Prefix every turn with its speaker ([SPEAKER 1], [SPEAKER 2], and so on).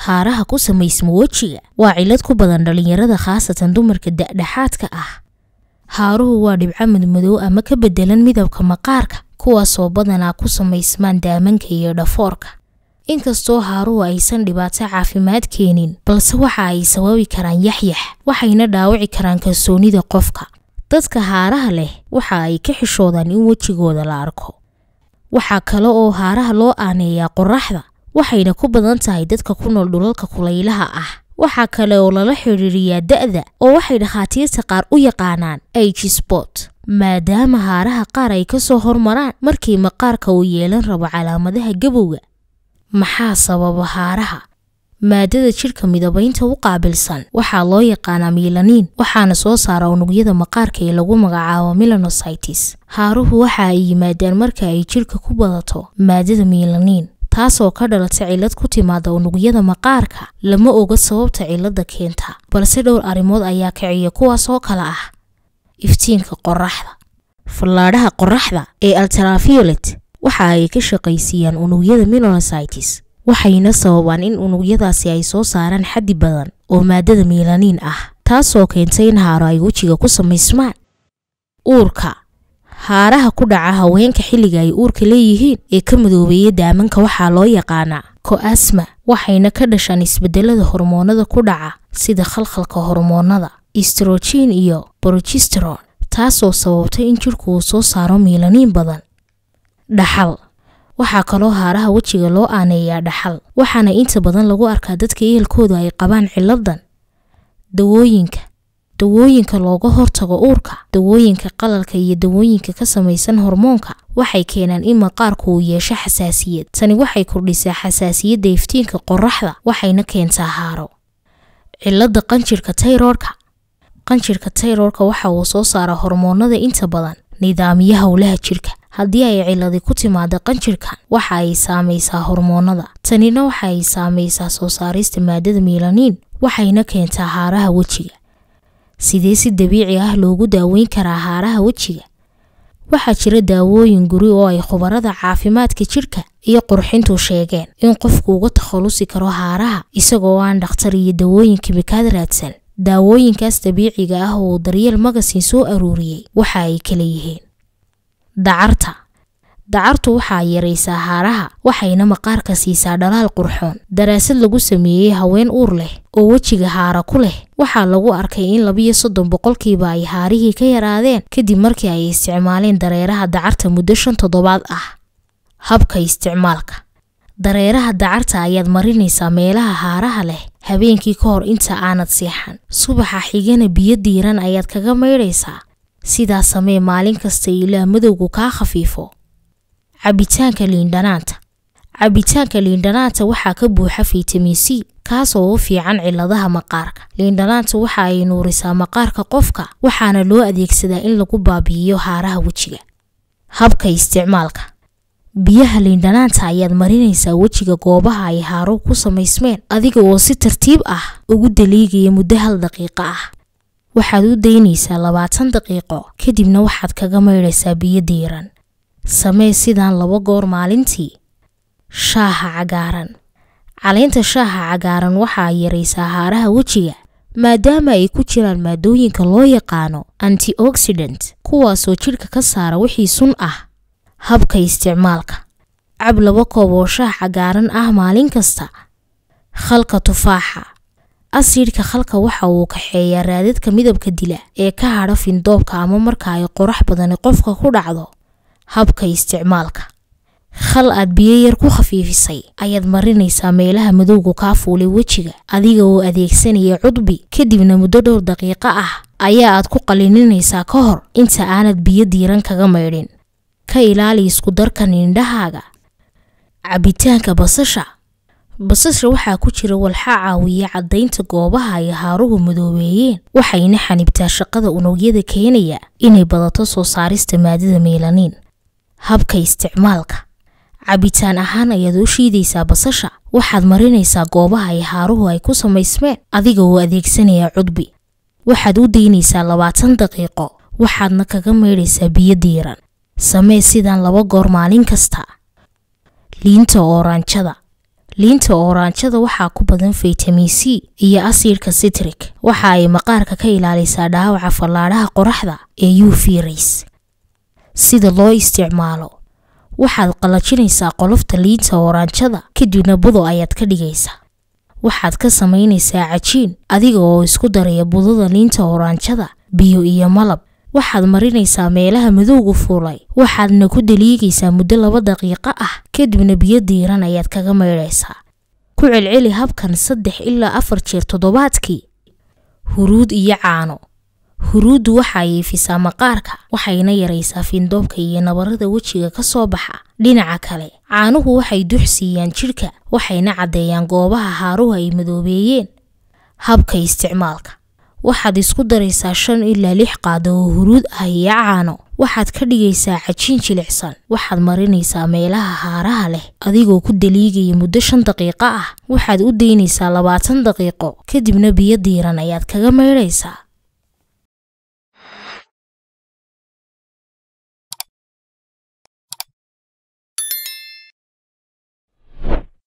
[SPEAKER 1] haaraha ku samaysmo wejiga waa cilad ku badan dhallinyarada khaasatan dumarka da'dhexaadka ah haaruhu waa dhibco madmadow ama ka beddelan midabka maqaarka kuwaasoo badanaa ku samaysmaan daamanka iyo dhafoorka inkastoo haaruhu aysan dhibaato caafimaad keenin balse waxa ay sababi karaan yaxyax waxayna dhaawici karaan kalsoonida qofka dadka haaraha leh waxa ay ka xishoodaan in wejigooda la arko waxaa kale oo haaraha loo aaneeyaa qoraxda waxayna ku badan tahay dadka ku nool dhulalka kulaylaha ah waxaa kale oo lala xidhiiriyaa da'da oo waxay dhakhaatiirta qaar u yaqaanaan hsport maadaama haaraha qaar ay ka soo hormaraan markii maqaarka uu yeelan rabo calaamadaha gabowga maxaa sababa haaraha maadada jidhka midabaynta u qaabilsan waxaa loo yaqaanaa milaniin waxaana soo saara unugyada maqaarka ee lagu magacaabo melanocytis haaruhu waxa ay yimaadaan marka ay jidhka ku badato maadada milaniin taasoo ka dhalata cillad ku timaada unugyada maqaarka lama oga sababta cilladda keenta balse dhowr arrimood ayaa kiciya kuwaas oo kale ah iftiinka qoraxda fallaadhaha qoraxda ee altrafiolet waxa ay ka shaqaysiiyaan unugyada minorositis waxayna sababaan in unugyadaasi ay soo saaraan xaddi badan oo maadada miilaniin ah taasoo keenta in haaro ay wejiga ku samaysmaan uurka haaraha ku dhaca haweenka xilliga ay uurka leeyihiin ee ka madoobeeya daamanka waxaa loo yaqaanaa ko'asma waxayna ka dhashaan isbedelada hormoonada ku dhaca sida khalkhalka hormoonada istrojiin iyo brogesteron taasoo sababtay in jirku uu soo saaro miilaniin badan dhaxal waxaa kaloo haaraha wejiga loo aaneeyaa dhaxal waxaana inta badan lagu arkaa dadka ehelkooda ay qabaan ciladan dawooyinka dawooyinka looga hortago uurka dawooyinka qalalka iyo dawooyinka ka samaysan hormoonka waxay keenaan in maqaarka uu yeesho xasaasiyad tani waxay kordhisaa xasaasiyadda iftiinka qoraxda waxayna keentaa haaro cilada qanjirka tayroodhka qanjirka tayroodhka waxa uu soo saara hormoonada inta badan nidaamiya howlaha jirka haddii ay ciladi ku timaada qanjirkan waxa ay saamaysaa hormoonada tanina waxa ay saamaysaa soo saarista maadada miilaniin waxayna keentaa haaraha wejiga sidee si dabiici ah loogu daaweyn karaa haaraha wejiga waxaa jira daawooyin guri oo ay khubarada caafimaadka jidhka iyo qurxintu sheegeen in qofku uga takhalusi karo haaraha isagoo aan dhakhtar iyo dawooyin kimikaad raadsan daawooyinkaas dabiiciga ah oo daryeel magasin soo aruuriyey waxa ay kala yihiin dacarta dacartu waxaa yaraysaa haaraha waxayna maqaarka siisaa dhalaal qurxoon daraasad lagu sameeyey haween uur leh oo wejiga haara ku leh waxaa lagu arkay in labiyo soddon boqolkiiba ay haarihii ka yaraadeen kadib markii ay isticmaaleen dareeraha dacarta muddo shan toddobaad ah habka isticmaalka dareeraha dacarta ayaad marinaysaa meelaha haaraha leh habeenkii ka hor inta aanad seexan subaxa xigana biyo diiran ayaad kaga maydhaysaa sidaa samee maalin kasta ilaa madowgu kaa khafiifo cabitaanka liindhanaanta cabitaanka liindhanaanta waxaa ka buuxa fitamiin c kaasoo u fiican ciladaha maqaarka liindhanaanta waxa ay nuurisaa maqaarka qofka waxaana loo adeegsadaa in lagu baabi'iyo haaraha wejiga habka isticmaalka biyaha liindhanaanta ayaad marinaysaa wejiga goobaha ay haaro ku samaysmeen adiga oo si tartiib ah ugu daliigaya muddo hal daqiiqo ah waxaad u daynaysaa labaatan daqiiqo kadibna waxaad kaga maydhaysaa biyo diiran samee sidaan laba goor maalintii shaaha cagaaran caleynta shaaha cagaaran waxaa yaraysaa haaraha wejiga maadaama ay ku jiraan maadooyinka loo yaqaano anti antioxidant kuwaasoo jidhka ka saara wixii sun ah habka isticmaalka cab laba koob oo shaah cagaaran ah maalin kasta khalka tufaaxa asiidhka khalka waxa uu kaxeeyaa raadadka midabka dila ee ka hadha findoobka ama marka ay qorax badani qofka ku dhacdo habka isticmaalka khal aad biyo yar ku khafiifisay ayaad marinaysaa meelaha madowgu kaa fuulay wejiga adiga oo adeegsanaya cudbi kadibna muddo dhowr daqiiqo ah ayaa aad ku qalininaysaa ka hor inta aanad biyo diiran kaga maydhin ka ilaali isku iskudarkan indhahaaga cabitaanka basasha basasha waxaa ku jira walxaa caawiya caddaynta goobaha ay haaruhu madoobeeyeen waxayna xanibtaa shaqada unugyada keenaya inay badato soo saarista maadada meelaniin habka isticmaalka cabitaan ahaan ayaad u shiidaysaa basasha waxaad marinaysaa goobaha ay haaruhu ay ku samaysmeen adiga oo adeegsanaya cudbi waxaad u daynaysaa labaatan daqiiqo waxaadna kaga maydhaysaa biyo diiran samee sidaan laba goor maalin kasta liinta ooraanjada liinta ooraanjada waxaa ku badan faytamin c iyo asiirka sitrik waxa ay maqaarka ka ilaalisaa dhaawaca fallaadhaha qoraxda ee uv rays sida loo isticmaalo waxaad qallajinaysaa qolofta liinta oranjada kadibna budo ayaad ka dhigaysaa waxaad ka samaynaysaa cajiin adiga oo isku daraya budada liinta oranjada biyo iyo malab waxaad marinaysaa meelaha madowgu fuulay waxaadna ku daliigaysaa muddo laba daqiiqo ah kadibna biyo diiran ayaad kaga maydhaysaa ku celceli habkan saddex ilaa afar jeer toddobaadkii huruud iyo caano huruuddu waxaa yeefisaa maqaarka waxayna yaraysaa findoobka iyo nabarada wejiga ka soo baxa dhinaca kale caanuhu waxay dux siiyaan jidhka waxayna caddeeyaan goobaha haaruhu ay madoobeeyeen habka isticmaalka waxaad isku daraysaa shan ilaa lix qaado oo huruud ah iyo caano waxaad ka dhigaysaa cajiin jilicsan waxaad marinaysaa meelaha haaraha leh adigoo ku daliigaya muddo shan daqiiqo ah waxaad u daynaysaa labaatan daqiiqo kadibna biyo diiran ayaad kaga maydhaysaa